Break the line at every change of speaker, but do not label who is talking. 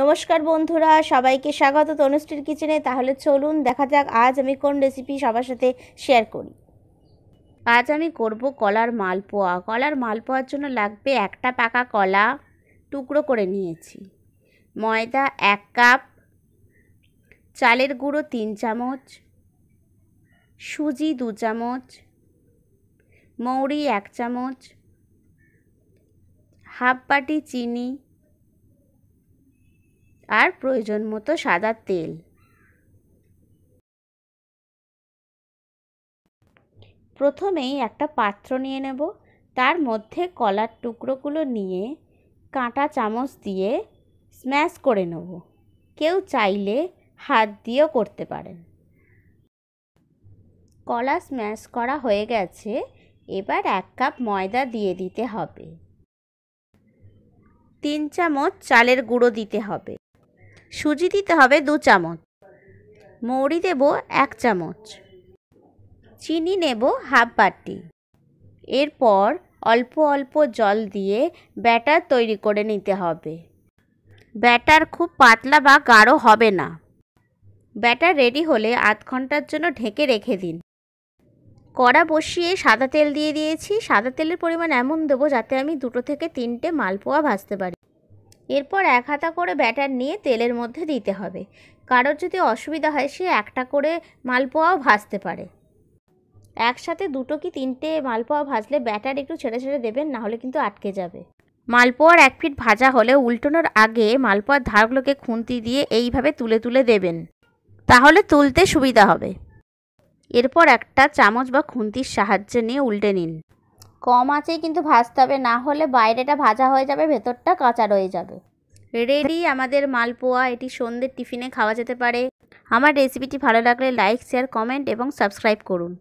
নমস্কার বন্ধুরা সবাইকে স্বাগত তনুষ্ঠির কিচেনে তাহলে চলুন দেখা যাক আজ আমি কোন রেসিপি সবার সাথে শেয়ার করি আজ আমি করব কলার মালপোয়া কলার মালপোয়ার জন্য লাগবে একটা পাকা কলা টুকরো করে নিয়েছি ময়দা এক কাপ চালের গুঁড়ো তিন চামচ সুজি দু চামচ মৌরি এক চামচ হাফ বাটি চিনি আর প্রয়োজন মতো সাদা তেল প্রথমেই একটা পাত্র নিয়ে নেব তার মধ্যে কলার টুকরোগুলো নিয়ে কাঁটা চামচ দিয়ে স্ম্যাশ করে নেব কেউ চাইলে হাত দিয়েও করতে পারেন কলা স্ম্যাশ করা হয়ে গেছে এবার এক কাপ ময়দা দিয়ে দিতে হবে তিন চামচ চালের গুঁড়ো দিতে হবে সুজি দিতে হবে দু চামচ মৌরি দেব এক চামচ চিনি নেব হাফ বাটি এরপর অল্প অল্প জল দিয়ে ব্যাটার তৈরি করে নিতে হবে ব্যাটার খুব পাতলা বা গাঢ় হবে না ব্যাটার রেডি হলে আধ ঘন্টার জন্য ঢেকে রেখে দিন কড়া বসিয়ে সাদা তেল দিয়ে দিয়েছি সাদা তেলের পরিমাণ এমন দেবো যাতে আমি দুটো থেকে তিনটে মালপোয়া ভাজতে পারি এরপর এক হাতা করে ব্যাটার নিয়ে তেলের মধ্যে দিতে হবে কারোর যদি অসুবিধা হয় সে একটা করে মালপোয়াও ভাজতে পারে একসাথে দুটো কি তিনটে মালপোয়া ভাজলে ব্যাটার একটু ছেড়ে ছেড়ে দেবেন নাহলে কিন্তু আটকে যাবে মালপোয়ার এক ফিট ভাজা হলে উল্টোনোর আগে মালপোয়ার ধারগুলোকে খুন্তি দিয়ে এইভাবে তুলে তুলে দেবেন তাহলে তুলতে সুবিধা হবে এরপর একটা চামচ বা খুন্তির সাহায্যে নিয়ে উল্টে নিন কম আঁচেই কিন্তু ভাজতে হবে না হলে বাইরেটা ভাজা হয়ে যাবে ভেতরটা কাঁচা রয়ে যাবে রেডি আমাদের মালপোয়া এটি সন্ধ্যের টিফিনে খাওয়া যেতে পারে আমার রেসিপিটি ভালো লাগলে লাইক শেয়ার কমেন্ট এবং সাবস্ক্রাইব করুন